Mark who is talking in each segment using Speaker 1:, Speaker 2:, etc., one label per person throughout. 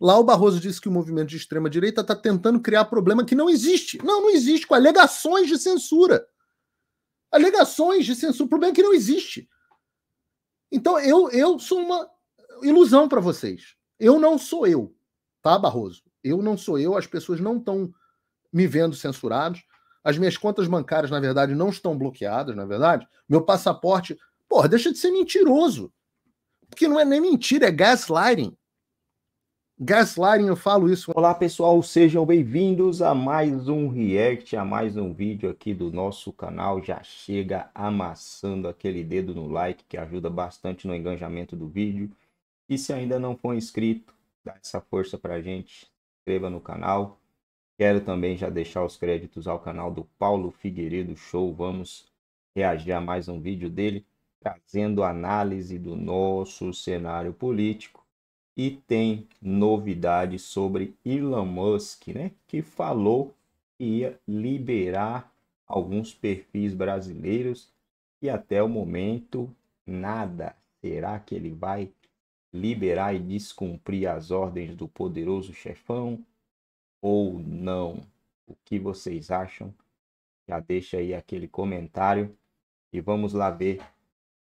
Speaker 1: Lá o Barroso disse que o movimento de extrema-direita está tentando criar problema que não existe. Não, não existe, com alegações de censura. Alegações de censura, problema que não existe. Então eu, eu sou uma ilusão para vocês. Eu não sou eu, tá, Barroso? Eu não sou eu, as pessoas não estão me vendo censurados. As minhas contas bancárias, na verdade, não estão bloqueadas, na verdade. Meu passaporte. Porra, deixa de ser mentiroso. Porque não é nem mentira, é gaslighting
Speaker 2: gaslighting, eu falo isso. Olá pessoal, sejam bem-vindos a mais um react, a mais um vídeo aqui do nosso canal. Já chega amassando aquele dedo no like que ajuda bastante no engajamento do vídeo. E se ainda não for inscrito, dá essa força pra gente, inscreva no canal. Quero também já deixar os créditos ao canal do Paulo Figueiredo Show. Vamos reagir a mais um vídeo dele, trazendo análise do nosso cenário político e tem novidade sobre Elon Musk, né? Que falou que ia liberar alguns perfis brasileiros e até o momento nada. Será que ele vai liberar e descumprir as ordens do poderoso chefão ou não? O que vocês acham? Já deixa aí aquele comentário e vamos lá ver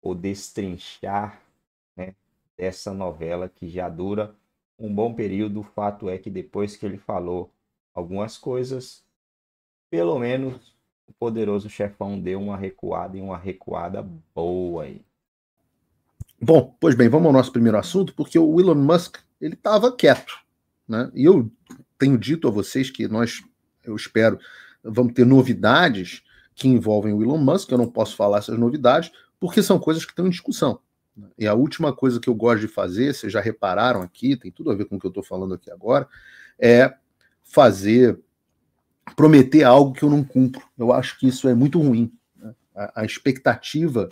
Speaker 2: o destrinchar essa novela que já dura um bom período. O fato é que depois que ele falou algumas coisas, pelo menos o poderoso chefão deu uma recuada e uma recuada boa aí.
Speaker 1: Bom, pois bem, vamos ao nosso primeiro assunto, porque o Elon Musk ele estava quieto, né? E eu tenho dito a vocês que nós, eu espero, vamos ter novidades que envolvem o Elon Musk. Eu não posso falar essas novidades porque são coisas que estão em discussão. E é a última coisa que eu gosto de fazer, vocês já repararam aqui, tem tudo a ver com o que eu estou falando aqui agora, é fazer, prometer algo que eu não cumpro. Eu acho que isso é muito ruim. Né? A, a expectativa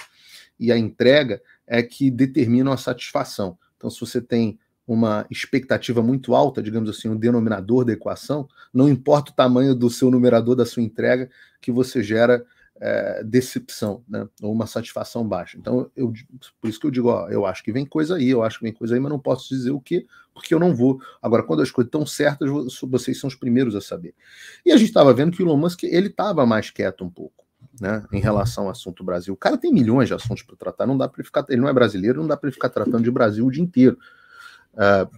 Speaker 1: e a entrega é que determinam a satisfação. Então, se você tem uma expectativa muito alta, digamos assim, o um denominador da equação, não importa o tamanho do seu numerador da sua entrega, que você gera é, decepção, né? Ou uma satisfação baixa. Então, eu, por isso que eu digo, ó, eu acho que vem coisa aí, eu acho que vem coisa aí, mas não posso dizer o que, porque eu não vou. Agora, quando as coisas estão certas, vocês são os primeiros a saber. E a gente estava vendo que o Elon Musk, ele estava mais quieto um pouco. Né, em relação ao assunto Brasil. O cara tem milhões de assuntos para tratar, não dá para ficar. Ele não é brasileiro, não dá para ficar tratando de Brasil o dia inteiro. Uh,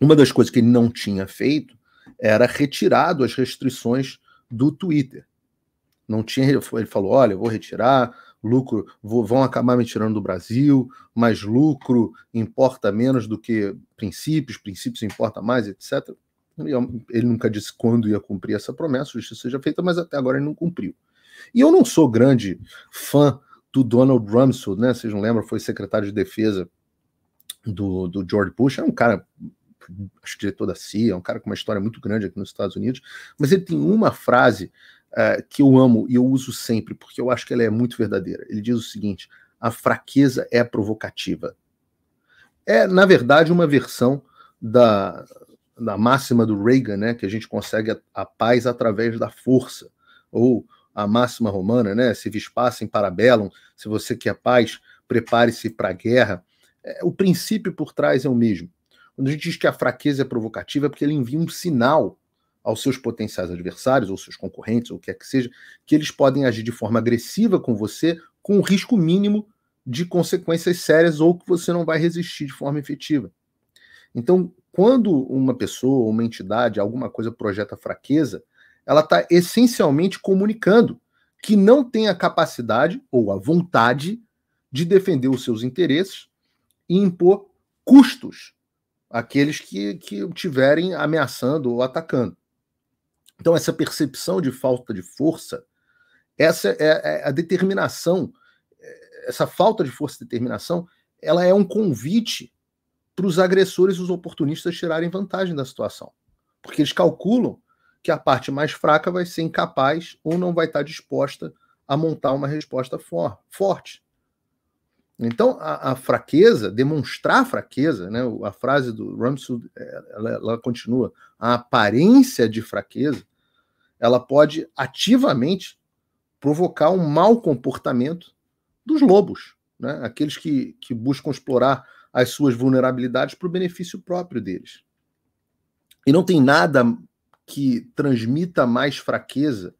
Speaker 1: uma das coisas que ele não tinha feito era retirado as restrições do Twitter. Não tinha, ele falou: olha, eu vou retirar, lucro, vou, vão acabar me tirando do Brasil, mas lucro importa menos do que princípios, princípios importa mais, etc. Ele nunca disse quando ia cumprir essa promessa, justiça seja feita, mas até agora ele não cumpriu. E eu não sou grande fã do Donald Rumsfeld, né? Vocês não lembram, foi secretário de defesa do, do George Bush, é um cara acho que diretor da CIA, é um cara com uma história muito grande aqui nos Estados Unidos, mas ele tem uma frase eh, que eu amo e eu uso sempre, porque eu acho que ela é muito verdadeira. Ele diz o seguinte: a fraqueza é provocativa. É, na verdade, uma versão da, da máxima do Reagan, né, que a gente consegue a, a paz através da força, ou a máxima romana, né, se vispassem para bellum, se você quer é paz, prepare-se para a guerra. É, o princípio por trás é o mesmo. Quando a gente diz que a fraqueza é provocativa, é porque ele envia um sinal aos seus potenciais adversários, ou seus concorrentes, ou o que é que seja, que eles podem agir de forma agressiva com você, com o risco mínimo de consequências sérias ou que você não vai resistir de forma efetiva. Então, quando uma pessoa, uma entidade, alguma coisa projeta fraqueza, ela está essencialmente comunicando que não tem a capacidade ou a vontade de defender os seus interesses e impor custos àqueles que, que tiverem ameaçando ou atacando. Então, essa percepção de falta de força, essa é, é a determinação, é, essa falta de força e determinação, ela é um convite para os agressores e os oportunistas tirarem vantagem da situação. Porque eles calculam que a parte mais fraca vai ser incapaz ou não vai estar disposta a montar uma resposta for forte. Então, a, a, fraqueza, demonstrar a fraqueza, né, a frase do Rumsfeld, é, ela, ela, continua, a aparência de fraqueza, ela pode ativamente provocar um mau comportamento dos lobos, né, aqueles que, que buscam explorar as suas vulnerabilidades para o benefício próprio deles. E não tem nada que transmita mais fraqueza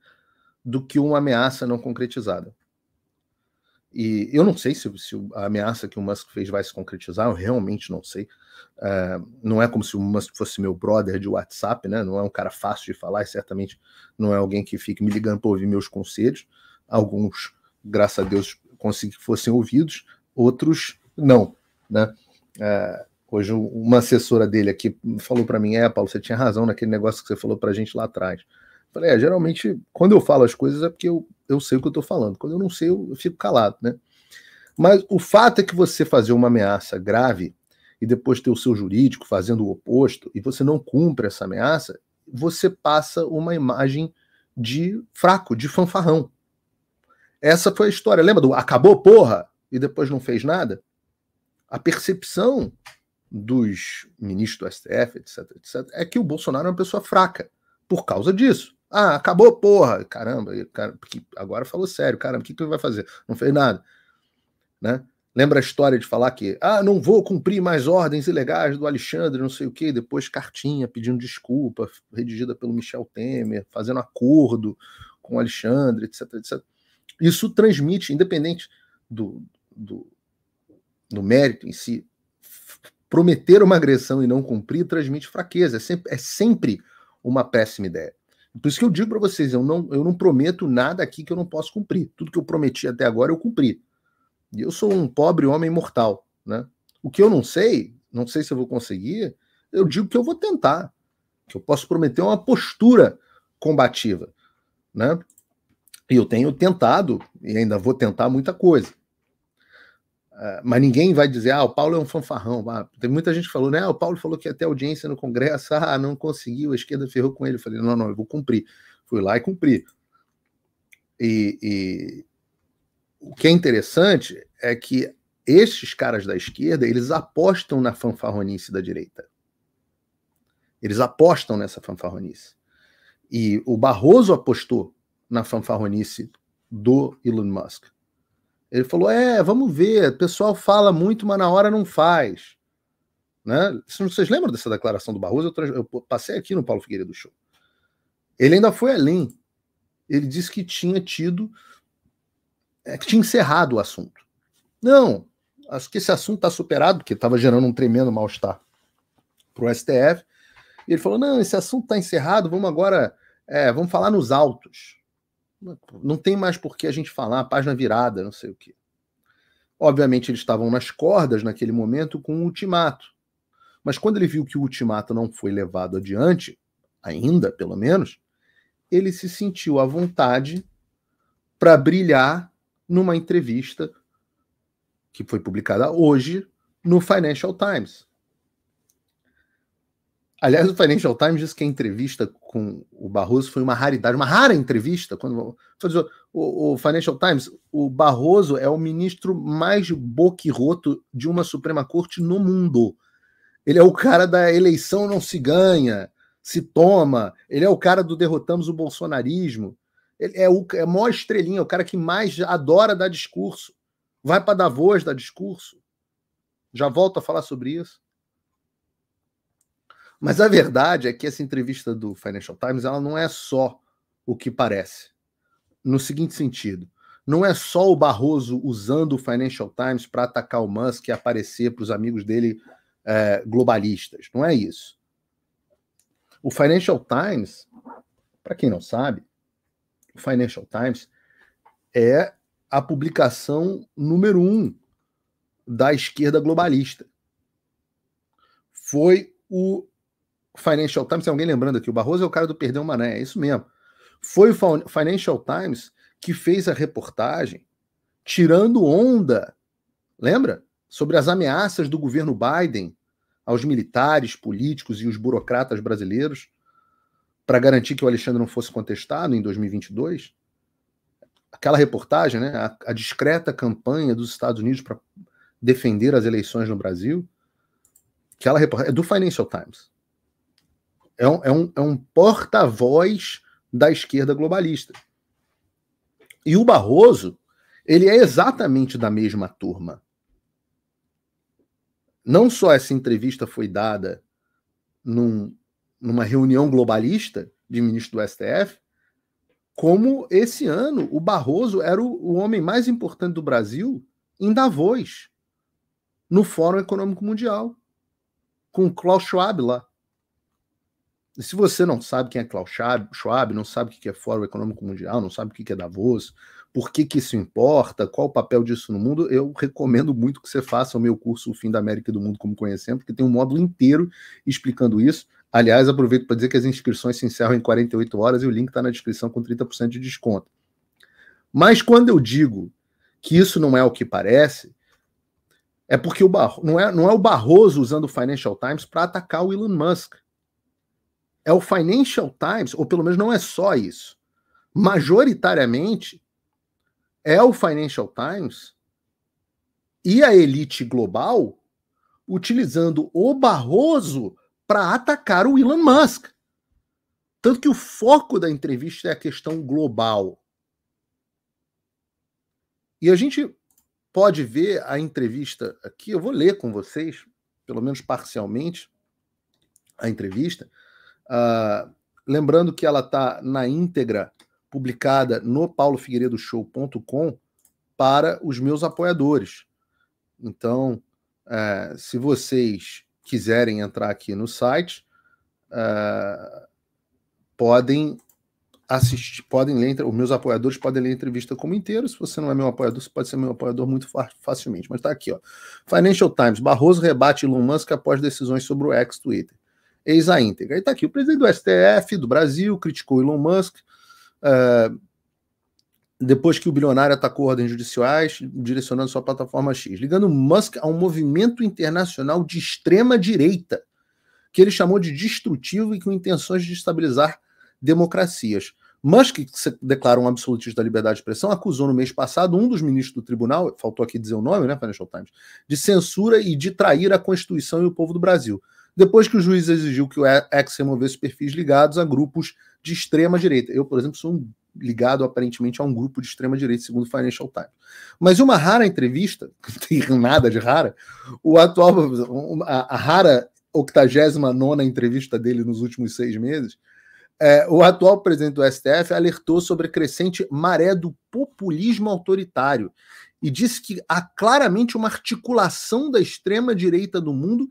Speaker 1: do que uma ameaça não concretizada. E eu não sei se, se, a ameaça que o Musk fez vai se concretizar, eu realmente não sei. Eh, não é como se o Musk fosse meu brother de WhatsApp, né? Não é um cara fácil de falar e certamente não é alguém que fique me ligando para ouvir meus conselhos. Alguns, graças a Deus, consegui que fossem ouvidos, outros não, né? Eh, hoje uma assessora dele aqui falou para mim, é, Paulo, você tinha razão naquele negócio que você falou para a gente lá atrás. Falei, é, geralmente, quando eu falo as coisas é porque eu, eu sei o que eu estou falando. Quando eu não sei, eu, eu fico calado, né? Mas o fato é que você fazer uma ameaça grave e depois ter o seu jurídico fazendo o oposto e você não cumpre essa ameaça, você passa uma imagem de fraco, de fanfarrão. Essa foi a história. Lembra do acabou, porra? E depois não fez nada? A percepção dos ministros do STF, etc, etc, é que o Bolsonaro é uma pessoa fraca por causa disso. Ah, acabou, porra! Caramba, cara, agora falou sério, caramba, o que, que ele vai fazer? Não fez nada. Né? Lembra a história de falar que, ah, não vou cumprir mais ordens ilegais do Alexandre, não sei o quê, depois cartinha pedindo desculpa, redigida pelo Michel Temer, fazendo acordo com o Alexandre, etc, etc. Isso transmite, independente do, do, do mérito em si, prometer uma agressão e não cumprir transmite fraqueza. É sempre, é sempre uma péssima ideia. Por isso que eu digo para vocês, eu não, eu não prometo nada aqui que eu não posso cumprir. Tudo que eu prometi até agora eu cumpri. E eu sou um pobre homem mortal, né? O que eu não sei, não sei se eu vou conseguir, eu digo que eu vou tentar. Que eu posso prometer uma postura combativa, né? E eu tenho tentado e ainda vou tentar muita coisa. Ah, mas ninguém vai dizer, ah, o Paulo é um fanfarrão. Ah, tem muita gente que falou, né? Ah, o Paulo falou que até audiência no Congresso, ah, não conseguiu, a esquerda ferrou com ele. Eu falei, não, não, eu vou cumprir. Fui lá e cumpri. E, e o que é interessante é que estes caras da esquerda, eles apostam na fanfarronice da direita. Eles apostam nessa fanfarronice. E o Barroso apostou na fanfarronice do Elon Musk. Ele falou: é, vamos ver, o pessoal fala muito, mas na hora não faz. Né? Vocês lembram dessa declaração do Barroso? Eu, eu passei aqui no Paulo Figueiredo Show. Ele ainda foi além. Ele disse que tinha tido. É, que tinha encerrado o assunto. Não, acho que esse assunto está superado, porque estava gerando um tremendo mal-estar para o STF. E ele falou: não, esse assunto está encerrado, vamos agora. É, vamos falar nos autos não tem mais por que a gente falar, página virada, não sei o quê. Obviamente, eles estavam nas cordas naquele momento com o um ultimato. Mas quando ele viu que o ultimato não foi levado adiante, ainda pelo menos, ele se sentiu à vontade para brilhar numa entrevista que foi publicada hoje no Financial Times. Aliás, o Financial Times disse que a entrevista com o Barroso foi uma raridade, uma rara entrevista. Quando o, o, Financial Times, o Barroso é o ministro mais boquiroto de uma Suprema Corte no mundo. Ele é o cara da eleição não se ganha, se toma. Ele é o cara do derrotamos o bolsonarismo. Ele é o é a maior estrelinha, é o cara que mais adora dar discurso. Vai para dar voz, dar discurso. Já volto a falar sobre isso. Mas a verdade é que essa entrevista do Financial Times ela não é só o que parece. No seguinte sentido, não é só o Barroso usando o Financial Times para atacar o Musk e aparecer para os amigos dele é, globalistas. Não é isso. O Financial Times, para quem não sabe, o Financial Times é a publicação número um da esquerda globalista. Foi o Financial Times, tem alguém lembrando aqui, o Barroso é o cara do Perdeu o Mané, é isso mesmo. Foi o Financial Times que fez a reportagem tirando onda, lembra? Sobre as ameaças do governo Biden aos militares, políticos e os burocratas brasileiros para garantir que o Alexandre não fosse contestado em 2022. Aquela reportagem, né? a, a discreta campanha dos Estados Unidos para defender as eleições no Brasil. Aquela reportagem é do Financial Times é um, é um, é um porta-voz da esquerda globalista. E o Barroso, ele é exatamente da mesma turma. Não só essa entrevista foi dada num, numa reunião globalista de ministro do STF, como esse ano o Barroso era o, o homem mais importante do Brasil em Davos, no Fórum Econômico Mundial, com Klaus Schwab lá se você não sabe quem é Klaus Schwab, não sabe o que é Fórum Econômico Mundial, não sabe o que é Davos, por que, que isso importa, qual o papel disso no mundo, eu recomendo muito que você faça o meu curso O Fim da América e do Mundo Como Conhecemos, porque tem um módulo inteiro explicando isso. Aliás, aproveito para dizer que as inscrições se encerram em 48 horas e o link está na descrição com 30% de desconto. Mas quando eu digo que isso não é o que parece, é porque o não, é, não é o Barroso usando o Financial Times para atacar o Elon Musk é o Financial Times, ou pelo menos não é só isso. Majoritariamente é o Financial Times e a elite global utilizando o Barroso para atacar o Elon Musk. Tanto que o foco da entrevista é a questão global. E a gente pode ver a entrevista aqui, eu vou ler com vocês, pelo menos parcialmente, a entrevista Uh, lembrando que ela está na íntegra publicada no paulofigueiredoshow.com para os meus apoiadores. Então, uh, se vocês quiserem entrar aqui no site, uh, podem assistir, podem ler, os meus apoiadores podem ler a entrevista como inteiro. Se você não é meu apoiador, você pode ser meu apoiador muito facilmente. Mas está aqui, ó. Financial Times, Barroso rebate Elon Musk após decisões sobre o ex-Twitter eis a íntegra. E está aqui, o presidente do STF do Brasil criticou Elon Musk uh, depois que o bilionário atacou ordens judiciais direcionando sua plataforma X, ligando Musk a um movimento internacional de extrema direita, que ele chamou de destrutivo e com intenções de estabilizar democracias. Musk, que se declara um absolutista da liberdade de expressão, acusou no mês passado um dos ministros do tribunal, faltou aqui dizer o nome, né, Financial Times, de censura e de trair a Constituição e o povo do Brasil depois que o juiz exigiu que o ex removesse perfis ligados a grupos de extrema direita. Eu, por exemplo, sou um, ligado aparentemente a um grupo de extrema direita, segundo o Financial Times. Mas uma rara entrevista, não tem nada de rara, o atual, a, a rara 89 entrevista dele nos últimos seis meses, é, o atual presidente do STF alertou sobre a crescente maré do populismo autoritário e disse que há claramente uma articulação da extrema direita do mundo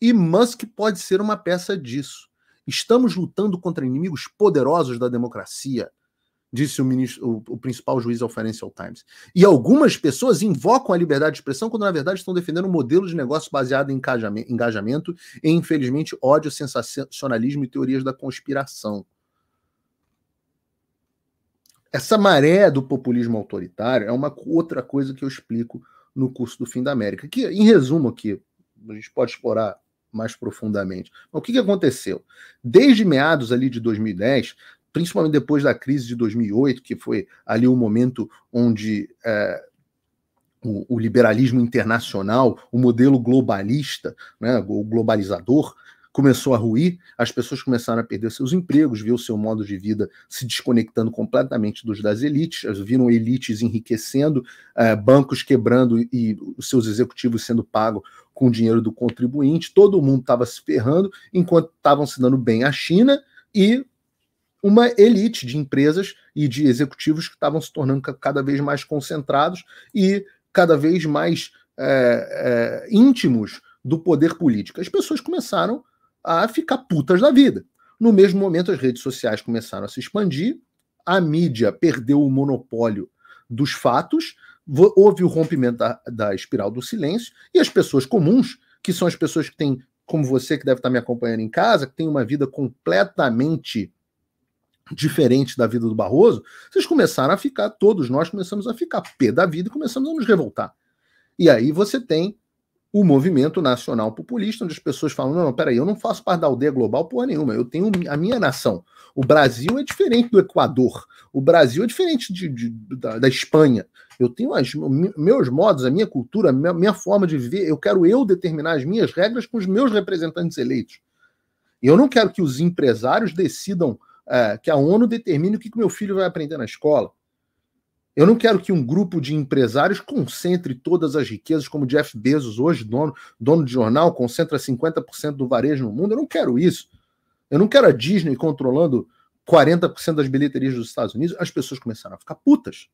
Speaker 1: e Musk pode ser uma peça disso. Estamos lutando contra inimigos poderosos da democracia, disse o, ministro, o, o principal juiz ao Financial Times. E algumas pessoas invocam a liberdade de expressão quando, na verdade, estão defendendo um modelo de negócio baseado em engajamento e, infelizmente, ódio, sensacionalismo e teorias da conspiração. Essa maré do populismo autoritário é uma outra coisa que eu explico no curso do Fim da América, que, em resumo aqui, a gente pode explorar mais profundamente. Mas o que, que aconteceu? Desde meados ali de 2010, principalmente depois da crise de 2008, que foi ali o momento onde é, o, o, liberalismo internacional, o modelo globalista, né, o globalizador, começou a ruir, as pessoas começaram a perder seus empregos, viu seu modo de vida se desconectando completamente dos das elites, viram elites enriquecendo, é, bancos quebrando e os seus executivos sendo pagos com o dinheiro do contribuinte, todo mundo estava se ferrando, enquanto estavam se dando bem a China e uma elite de empresas e de executivos que estavam se tornando cada vez mais concentrados e cada vez mais é, é, íntimos do poder político. As pessoas começaram a ficar putas da vida. No mesmo momento, as redes sociais começaram a se expandir, a mídia perdeu o monopólio dos fatos, houve o rompimento da, da espiral do silêncio e as pessoas comuns, que são as pessoas que têm, como você que deve estar me acompanhando em casa, que tem uma vida completamente diferente da vida do Barroso, vocês começaram a ficar, todos nós começamos a ficar pé da vida e começamos a nos revoltar. E aí você tem o movimento nacional populista, onde as pessoas falam: não, peraí, eu não faço parte da aldeia global porra nenhuma, eu tenho a minha nação. O Brasil é diferente do Equador, o Brasil é diferente de, de, da, da Espanha, eu tenho as, meus modos, a minha cultura, a minha, minha forma de viver. Eu quero eu determinar as minhas regras com os meus representantes eleitos. E eu não quero que os empresários decidam, é, que a ONU determine o que, que meu filho vai aprender na escola. Eu não quero que um grupo de empresários concentre todas as riquezas, como Jeff Bezos, hoje dono, dono de jornal, concentra 50% do varejo no mundo. Eu não quero isso. Eu não quero a Disney controlando 40% das bilheterias dos Estados Unidos. As pessoas começaram a ficar putas.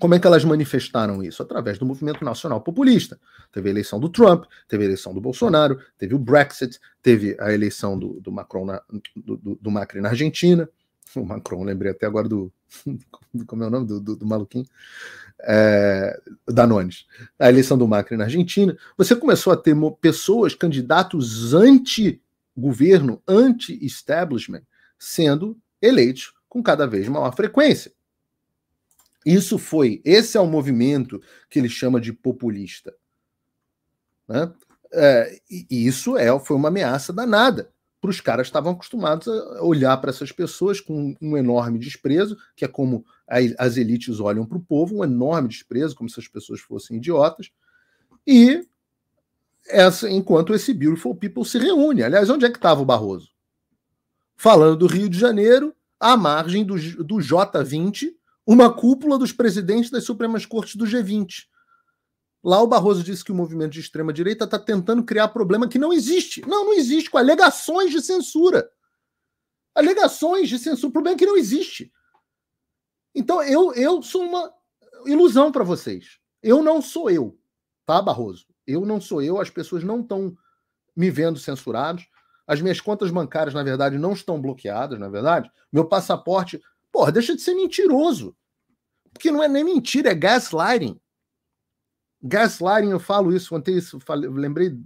Speaker 1: Como é que elas manifestaram isso? Através do movimento nacional populista. Teve a eleição do Trump, teve a eleição do Bolsonaro, teve o Brexit, teve a eleição do, do Macron na, do, do, Macri na Argentina. O Macron, lembrei até agora do. como é o nome? Do, do, maluquinho. É, Danones. A eleição do Macri na Argentina. Você começou a ter pessoas, candidatos anti-governo, anti-establishment, sendo eleitos com cada vez maior frequência. Isso foi, esse é o movimento que ele chama de populista. Né? É, e isso é, foi uma ameaça danada para os caras estavam acostumados a olhar para essas pessoas com um enorme desprezo, que é como as elites olham para o povo, um enorme desprezo, como se as pessoas fossem idiotas. E essa, enquanto esse Beautiful People se reúne. Aliás, onde é que estava o Barroso? Falando do Rio de Janeiro, à margem do, do J20, uma cúpula dos presidentes das Supremas Cortes do G20. Lá o Barroso disse que o movimento de extrema-direita está tentando criar problema que não existe. Não, não existe, com alegações de censura. Alegações de censura, problema que não existe. Então eu, eu sou uma ilusão para vocês. Eu não sou eu, tá, Barroso? Eu não sou eu, as pessoas não estão me vendo censurados. As minhas contas bancárias, na verdade, não estão bloqueadas, na verdade. Meu passaporte. Porra, deixa de ser mentiroso que não é nem mentira, é gaslighting. Gaslighting, eu falo isso, ontem isso, falei, lembrei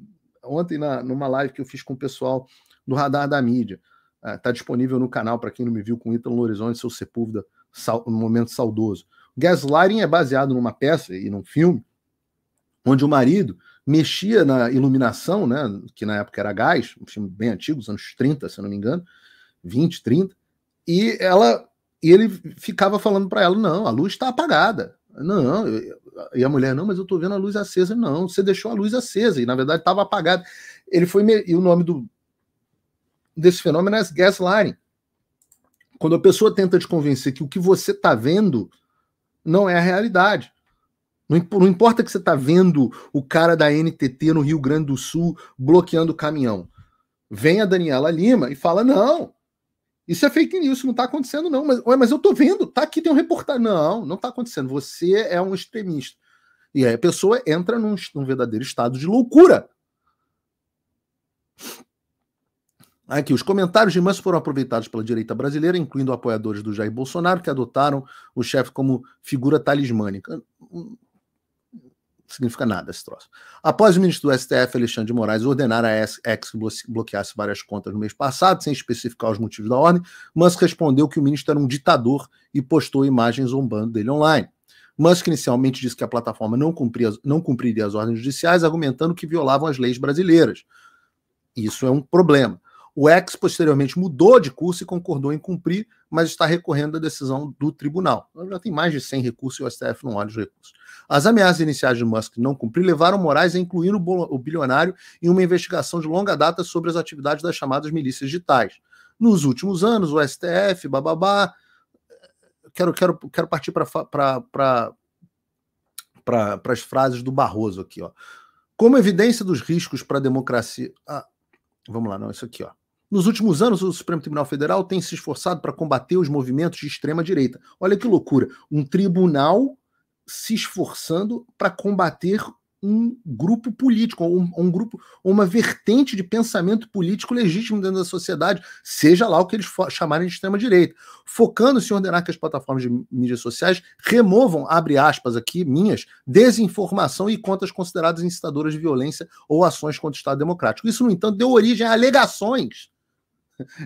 Speaker 1: ontem na, numa live que eu fiz com o pessoal do Radar da Mídia. Está ah, disponível no canal para quem não me viu com Ítalo no Horizonte, seu Sepúlveda, sal, um momento saudoso. Gaslighting é baseado numa peça e num filme onde o marido mexia na iluminação, né, que na época era gás, um filme bem antigo, dos anos 30, se não me engano, 20, 30, e ela e ele ficava falando para ela: não, a luz está apagada. Não, e a mulher, não, mas eu tô vendo a luz acesa. Não, você deixou a luz acesa, e na verdade estava apagada. Ele foi. E o nome do desse fenômeno é gaslighting. Quando a pessoa tenta te convencer que o que você está vendo não é a realidade. Não, importa que você está vendo o cara da NTT no Rio Grande do Sul bloqueando o caminhão. Vem a Daniela Lima e fala: não, isso é fake news, isso não está acontecendo, não. Mas, ué, mas eu estou vendo, tá aqui, tem um reportagem. Não, não está acontecendo. Você é um extremista. E aí a pessoa entra num, num verdadeiro estado de loucura. Aqui, os comentários de Manso foram aproveitados pela direita brasileira, incluindo apoiadores do Jair Bolsonaro, que adotaram o chefe como figura talismânica significa nada esse troço. Após o ministro do STF, Alexandre de Moraes, ordenar a ex que bloqueasse várias contas no mês passado, sem especificar os motivos da ordem, Musk respondeu que o ministro era um ditador e postou imagens zombando dele online. Musk inicialmente disse que a plataforma não, cumpria, não cumpriria as ordens judiciais, argumentando que violavam as leis brasileiras. Isso é um problema. O ex posteriormente mudou de curso e concordou em cumprir, mas está recorrendo à decisão do tribunal. Já tem mais de 100 recursos e o STF não olha os recursos. As ameaças iniciais de Musk não cumprir levaram Moraes a incluir o bilionário em uma investigação de longa data sobre as atividades das chamadas milícias digitais. Nos últimos anos, o STF, bababá. Quero, quero, quero partir para para as frases do Barroso aqui, ó. Como evidência dos riscos para a democracia. Ah, vamos lá, não, isso aqui, ó. Nos últimos anos, o Supremo Tribunal Federal tem se esforçado para combater os movimentos de extrema-direita. Olha que loucura! Um tribunal se esforçando para combater um grupo político, um, um grupo, uma vertente de pensamento político legítimo dentro da sociedade, seja lá o que eles chamarem de extrema-direita, focando-se em ordenar que as plataformas de mídias sociais removam, abre aspas aqui, minhas, desinformação e contas consideradas incitadoras de violência ou ações contra o Estado Democrático. Isso, no entanto, deu origem a alegações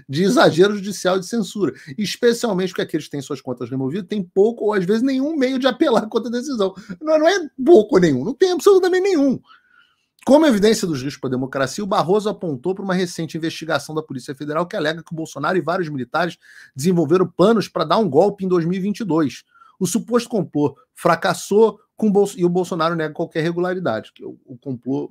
Speaker 1: de exagero judicial e de censura, especialmente porque aqueles que têm suas contas removidas têm pouco ou às vezes nenhum meio de apelar contra a decisão. Não, não é pouco nenhum, não tem absolutamente nenhum. Como evidência dos riscos para a democracia, o Barroso apontou para uma recente investigação da Polícia Federal que alega que o Bolsonaro e vários militares desenvolveram planos para dar um golpe em 2022. O suposto complô fracassou com Bolso e o Bolsonaro nega qualquer regularidade. o complô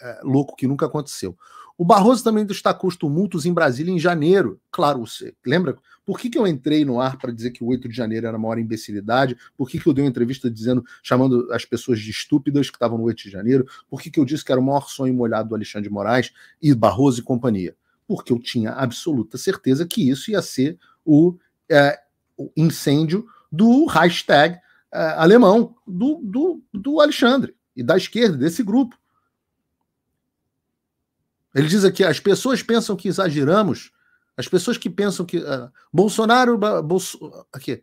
Speaker 1: é, louco que nunca aconteceu. O Barroso também destacou os tumultos em Brasília em janeiro. Claro, você lembra? Por que, que eu entrei no ar para dizer que o 8 de janeiro era a maior imbecilidade? Por que, que eu dei uma entrevista dizendo, chamando as pessoas de estúpidas que estavam no 8 de janeiro? Por que, que eu disse que era o maior sonho molhado do Alexandre de Moraes e Barroso e companhia? Porque eu tinha absoluta certeza que isso ia ser o, é, o incêndio do hashtag é, alemão do, do, do Alexandre e da esquerda, desse grupo. Ele diz aqui: as pessoas pensam que exageramos, as pessoas que pensam que. Uh, Bolsonaro. Bolso, aqui.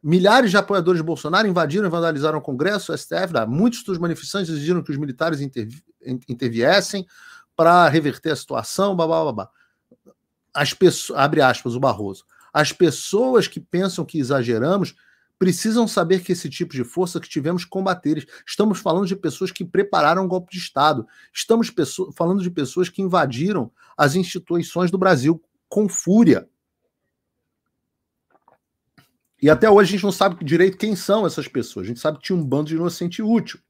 Speaker 1: Milhares de apoiadores de Bolsonaro invadiram e vandalizaram o Congresso, o STF. Lá. Muitos dos manifestantes exigiram que os militares intervi, interviessem para reverter a situação, blá, blá, blá, blá. As pessoas, abre aspas, o Barroso. As pessoas que pensam que exageramos precisam saber que esse tipo de força que tivemos combater. Estamos falando de pessoas que prepararam um golpe de Estado. Estamos falando de pessoas que invadiram as instituições do Brasil com fúria. E até hoje a gente não sabe direito quem são essas pessoas. A gente sabe que tinha um bando de inocente útil.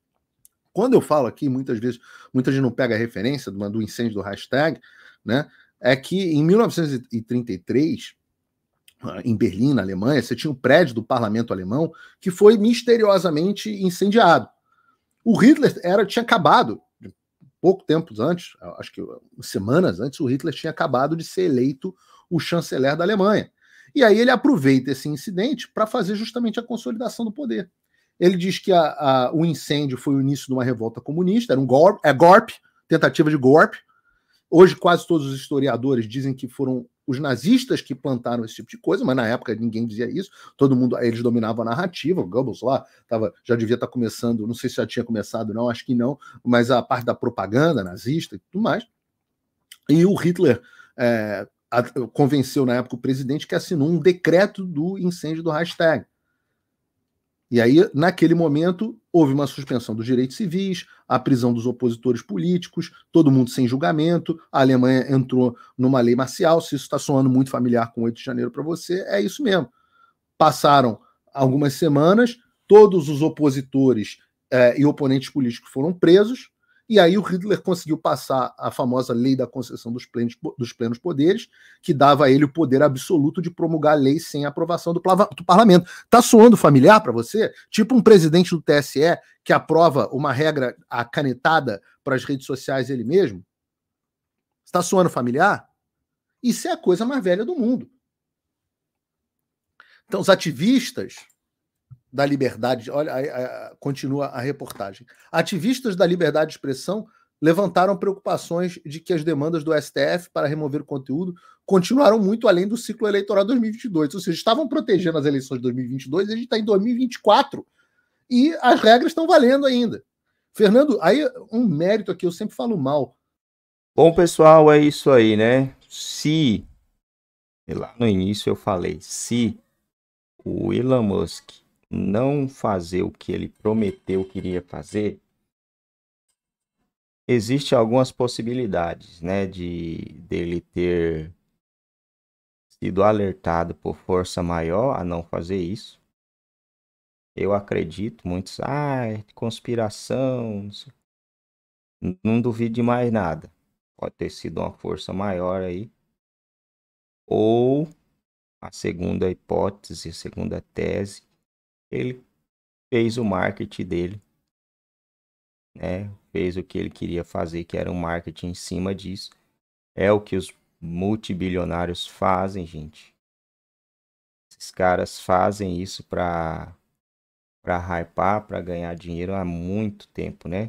Speaker 1: Quando eu falo aqui, muitas vezes, muita gente não pega a referência do incêndio do hashtag, né? É que em 1933 em Berlim, na Alemanha, você tinha um prédio do parlamento alemão que foi misteriosamente incendiado. O Hitler era, tinha acabado, pouco tempo antes, acho que semanas antes, o Hitler tinha acabado de ser eleito o chanceler da Alemanha. E aí ele aproveita esse incidente para fazer justamente a consolidação do poder. Ele diz que a, a, o incêndio foi o início de uma revolta comunista, era um golpe, é golpe, tentativa de golpe. Hoje quase todos os historiadores dizem que foram os nazistas que plantaram esse tipo de coisa, mas na época ninguém dizia isso, todo mundo, eles dominavam a narrativa, o Goebbels lá tava, já devia estar tá começando, não sei se já tinha começado não, acho que não, mas a parte da propaganda nazista e tudo mais, e o Hitler é, a, convenceu na época o presidente que assinou um decreto do incêndio do hashtag, e aí, naquele momento, houve uma suspensão dos direitos civis, a prisão dos opositores políticos, todo mundo sem julgamento. A Alemanha entrou numa lei marcial. Se isso está soando muito familiar com 8 de janeiro para você, é isso mesmo. Passaram algumas semanas, todos os opositores eh, e oponentes políticos foram presos, e aí o Hitler conseguiu passar a famosa lei da concessão dos plenos, dos plenos poderes, que dava a ele o poder absoluto de promulgar leis lei sem aprovação do, do parlamento. Tá soando familiar para você? Tipo um presidente do TSE que aprova uma regra canetada para as redes sociais ele mesmo? Está soando familiar? Isso é a coisa mais velha do mundo. Então, os ativistas da liberdade. Olha, continua a reportagem. Ativistas da liberdade de expressão levantaram preocupações de que as demandas do STF para remover o conteúdo continuaram muito além do ciclo eleitoral 2022. Ou seja, estavam protegendo as eleições de 2022 a gente está em 2024 e as regras estão valendo ainda. Fernando, aí um mérito aqui, eu sempre falo mal.
Speaker 2: Bom, pessoal, é isso aí, né? Se, lá no início eu falei, se o Elon Musk não fazer o que ele prometeu que iria fazer, existe algumas possibilidades, né, de dele ter sido alertado por força maior a não fazer isso. Eu acredito, muitos, ah, conspiração, não, não duvido de mais nada. Pode ter sido uma força maior aí. Ou a segunda hipótese, a segunda tese, ele fez o marketing dele, né? Fez o que ele queria fazer, que era um marketing em cima disso. É o que os multibilionários fazem, gente. Esses caras fazem isso para para hypar, para ganhar dinheiro há muito tempo, né?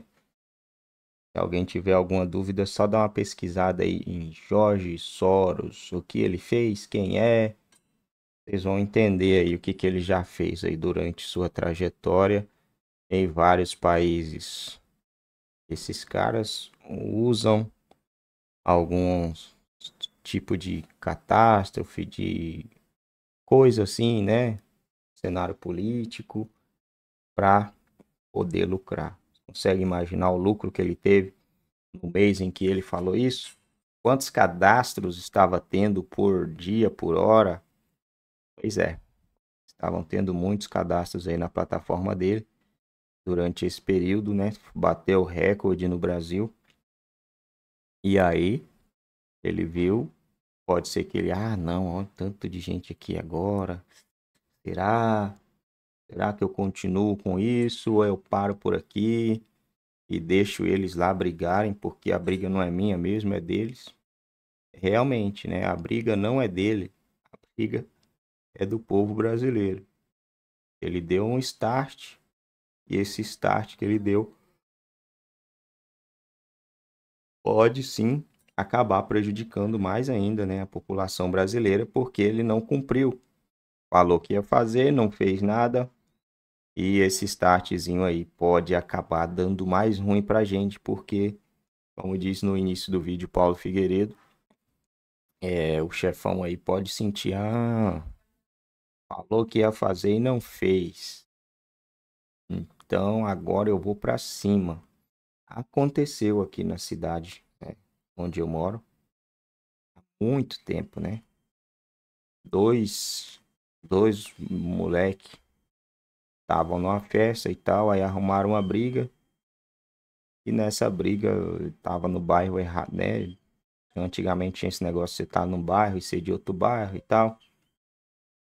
Speaker 2: Se alguém tiver alguma dúvida, é só dá uma pesquisada aí em Jorge Soros, o que ele fez, quem é, vocês vão entender aí o que, que ele já fez aí durante sua trajetória em vários países. Esses caras usam alguns tipo de catástrofe, de coisa assim, né? Cenário político para poder lucrar. Consegue imaginar o lucro que ele teve no mês em que ele falou isso? Quantos cadastros estava tendo por dia, por hora? Pois é. Estavam tendo muitos cadastros aí na plataforma dele durante esse período, né? Bateu recorde no Brasil. E aí ele viu, pode ser que ele, ah, não, olha tanto de gente aqui agora. Será? Será que eu continuo com isso ou eu paro por aqui e deixo eles lá brigarem porque a briga não é minha mesmo, é deles? Realmente, né? A briga não é dele, a briga é do povo brasileiro. Ele deu um start e esse start que ele deu pode sim acabar prejudicando mais ainda né, a população brasileira porque ele não cumpriu. Falou que ia fazer, não fez nada. E esse startzinho aí pode acabar dando mais ruim para a gente, porque, como disse no início do vídeo, Paulo Figueiredo, é, o chefão aí pode sentir, ah, falou que ia fazer e não fez. Então agora eu vou para cima. Aconteceu aqui na cidade né, onde eu moro há muito tempo, né? Dois, dois moleque estavam numa festa e tal, aí arrumaram uma briga. E nessa briga tava no bairro errado, né? Antigamente tinha esse negócio de você tá num bairro e ser é de outro bairro e tal.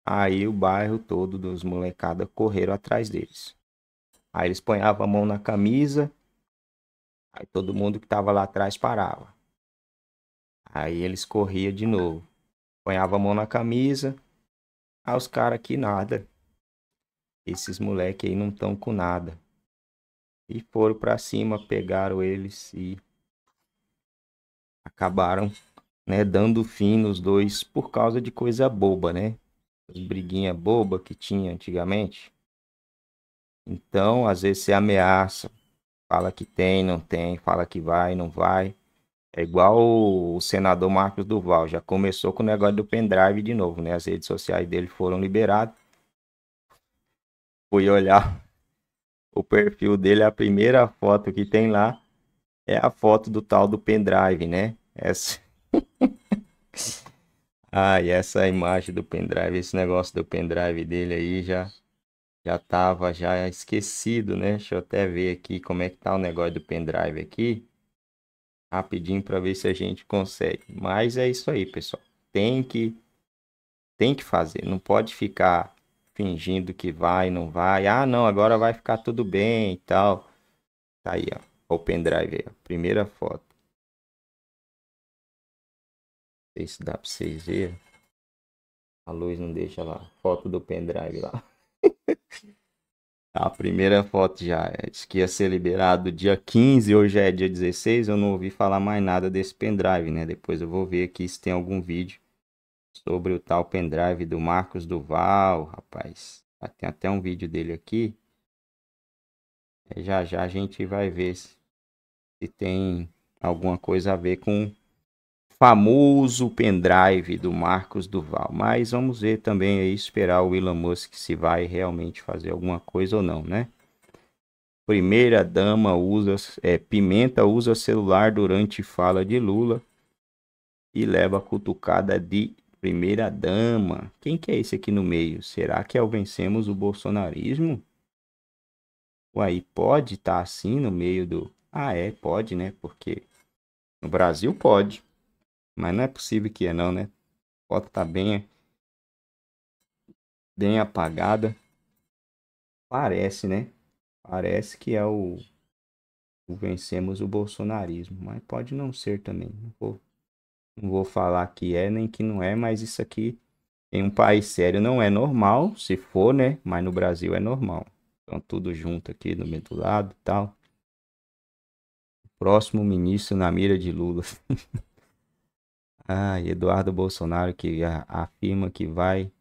Speaker 2: Aí o bairro todo dos molecada correram atrás deles. Aí eles ponhavam a mão na camisa, aí todo mundo que estava lá atrás parava. Aí eles corriam de novo. Ponhava a mão na camisa, aí os caras que nada. Esses moleque aí não estão com nada. E foram para cima, pegaram eles e acabaram né, dando fim nos dois por causa de coisa boba, né? briguinha boba que tinha antigamente. Então, às vezes você ameaça, fala que tem, não tem, fala que vai, não vai. É igual o senador Marcos Duval, já começou com o negócio do pendrive de novo, né? As redes sociais dele foram liberadas. Fui olhar o perfil dele, a primeira foto que tem lá é a foto do tal do pendrive, né? Essa. Ah, e essa imagem do pendrive, esse negócio do pendrive dele aí já já tava já esquecido, né? Deixa eu até ver aqui como é que tá o negócio do pendrive aqui. Rapidinho para ver se a gente consegue. Mas é isso aí, pessoal. Tem que tem que fazer, não pode ficar fingindo que vai, não vai. Ah, não, agora vai ficar tudo bem e tal. Tá aí, ó, o pendrive aí, ó. primeira foto sei se dá pra vocês verem. A luz não deixa lá. Foto do pendrive lá. a primeira foto já. É, diz que ia ser liberado dia 15, hoje é dia 16. Eu não ouvi falar mais nada desse pendrive, né? Depois eu vou ver aqui se tem algum vídeo sobre o tal pendrive do Marcos Duval, rapaz. Ah, tem até um vídeo dele aqui. É, já já a gente vai ver se tem alguma coisa a ver com famoso pendrive do Marcos Duval. Mas vamos ver também aí, esperar o Elon Musk se vai realmente fazer alguma coisa ou não, né? Primeira dama usa, é, Pimenta usa celular durante fala de Lula e leva cutucada de primeira dama. Quem que é esse aqui no meio? Será que é o vencemos o bolsonarismo? aí pode estar tá assim no meio do. Ah, é, pode, né? Porque no Brasil pode. Mas não é possível que é não, né? A foto tá bem, bem apagada. Parece, né? Parece que é o, o vencemos o bolsonarismo, mas pode não ser também. Não vou, não vou falar que é nem que não é, mas isso aqui em um país sério não é normal, se for, né? Mas no Brasil é normal. Então tudo junto aqui no meio do lado e tal. Próximo ministro na mira de Lula. Ah, Eduardo Bolsonaro que afirma que vai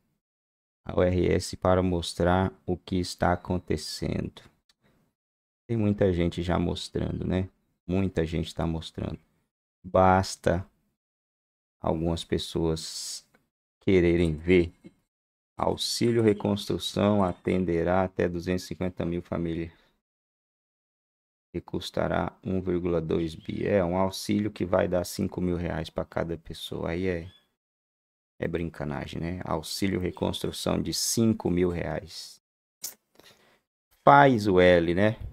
Speaker 2: ao RS para mostrar o que está acontecendo. Tem muita gente já mostrando, né? Muita gente está mostrando. Basta algumas pessoas quererem ver. Auxílio Reconstrução atenderá até 250 mil famílias e custará 1,2 bi. É um auxílio que vai dar 5 mil reais para cada pessoa. Aí é, é brincanagem, né? Auxílio reconstrução de 5 mil reais. Faz o L, né?